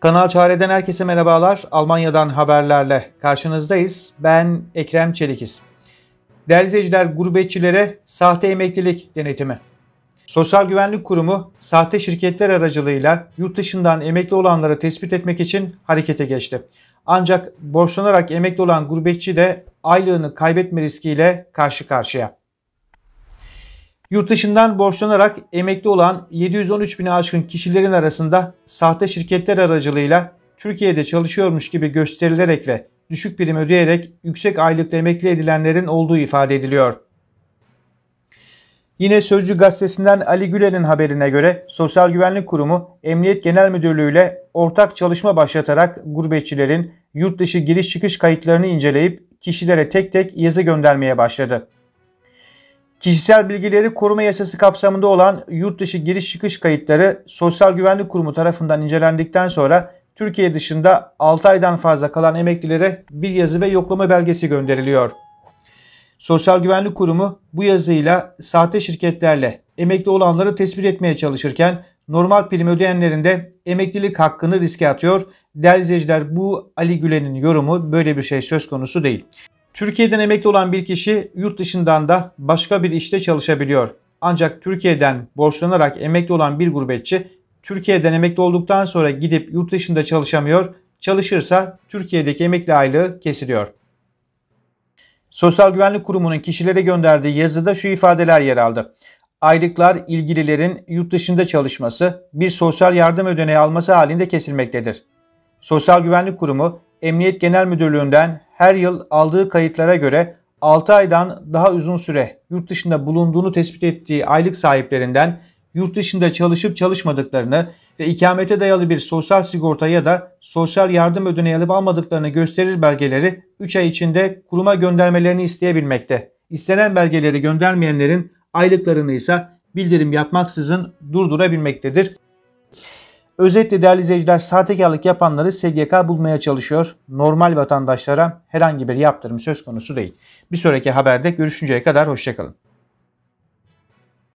Kanal Çare'den herkese merhabalar. Almanya'dan haberlerle karşınızdayız. Ben Ekrem Çelikiz. Değerli izleyiciler, gurbetçilere sahte emeklilik denetimi. Sosyal Güvenlik Kurumu sahte şirketler aracılığıyla yurt dışından emekli olanları tespit etmek için harekete geçti. Ancak borçlanarak emekli olan gurbetçi de aylığını kaybetme riskiyle karşı karşıya. Yurt dışından borçlanarak emekli olan 713 bine aşkın kişilerin arasında sahte şirketler aracılığıyla Türkiye'de çalışıyormuş gibi gösterilerek ve düşük prim ödeyerek yüksek aylıkla emekli edilenlerin olduğu ifade ediliyor. Yine Sözcü gazetesinden Ali Güler'in haberine göre Sosyal Güvenlik Kurumu Emniyet Genel Müdürlüğü ile ortak çalışma başlatarak gurbetçilerin yurt dışı giriş çıkış kayıtlarını inceleyip kişilere tek tek yazı göndermeye başladı. Kişisel bilgileri koruma yasası kapsamında olan yurt dışı giriş çıkış kayıtları Sosyal Güvenlik Kurumu tarafından incelendikten sonra Türkiye dışında 6 aydan fazla kalan emeklilere bir yazı ve yoklama belgesi gönderiliyor. Sosyal Güvenlik Kurumu bu yazıyla sahte şirketlerle emekli olanları tespit etmeye çalışırken normal prim ödeyenlerin de emeklilik hakkını riske atıyor. Değerli izleyiciler bu Ali Gülen'in yorumu böyle bir şey söz konusu değil. Türkiye'den emekli olan bir kişi yurt dışından da başka bir işte çalışabiliyor. Ancak Türkiye'den borçlanarak emekli olan bir gurbetçi Türkiye'den emekli olduktan sonra gidip yurt dışında çalışamıyor, çalışırsa Türkiye'deki emekli aylığı kesiliyor. Sosyal Güvenlik Kurumu'nun kişilere gönderdiği yazıda şu ifadeler yer aldı. Aylıklar ilgililerin yurt dışında çalışması, bir sosyal yardım ödeneği alması halinde kesilmektedir. Sosyal Güvenlik Kurumu, Emniyet Genel Müdürlüğü'nden her yıl aldığı kayıtlara göre 6 aydan daha uzun süre yurt dışında bulunduğunu tespit ettiği aylık sahiplerinden yurt dışında çalışıp çalışmadıklarını ve ikamete dayalı bir sosyal sigorta ya da sosyal yardım ödeneği alıp almadıklarını gösterir belgeleri 3 ay içinde kuruma göndermelerini isteyebilmekte. İstenen belgeleri göndermeyenlerin aylıklarını ise bildirim yapmaksızın durdurabilmektedir. Özetle değerli izleyiciler sahtekarlık yapanları SGK bulmaya çalışıyor. Normal vatandaşlara herhangi bir yaptırım söz konusu değil. Bir sonraki haberde görüşünceye kadar hoşçakalın.